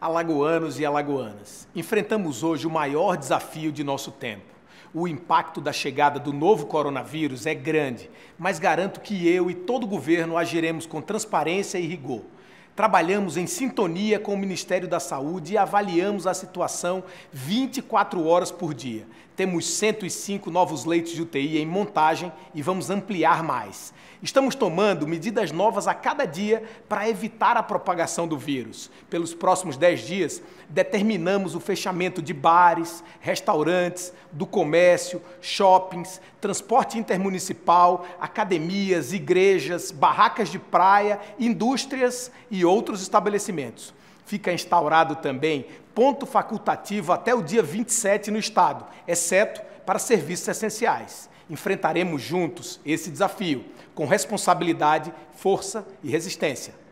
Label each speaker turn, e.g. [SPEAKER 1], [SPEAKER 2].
[SPEAKER 1] Alagoanos e alagoanas, enfrentamos hoje o maior desafio de nosso tempo. O impacto da chegada do novo coronavírus é grande, mas garanto que eu e todo o governo agiremos com transparência e rigor. Trabalhamos em sintonia com o Ministério da Saúde e avaliamos a situação 24 horas por dia. Temos 105 novos leitos de UTI em montagem e vamos ampliar mais. Estamos tomando medidas novas a cada dia para evitar a propagação do vírus. Pelos próximos 10 dias, determinamos o fechamento de bares, restaurantes, do comércio, shoppings, transporte intermunicipal, academias, igrejas, barracas de praia, indústrias e outros estabelecimentos. Fica instaurado também ponto facultativo até o dia 27 no Estado, exceto para serviços essenciais. Enfrentaremos juntos esse desafio, com responsabilidade,
[SPEAKER 2] força e resistência.